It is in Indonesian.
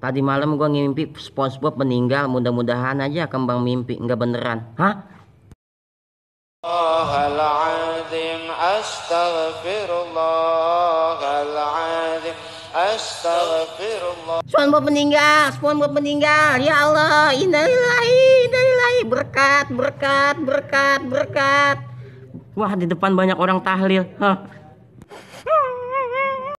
Tadi malam gue ngimpi SpongeBob meninggal. Mudah-mudahan aja kembang mimpi nggak beneran. Hah? SpongeBob meninggal, SpongeBob meninggal. Ya Allah, ini, inilah Berkat, berkat, berkat, berkat. Wah, di depan banyak orang tahlil. Hah.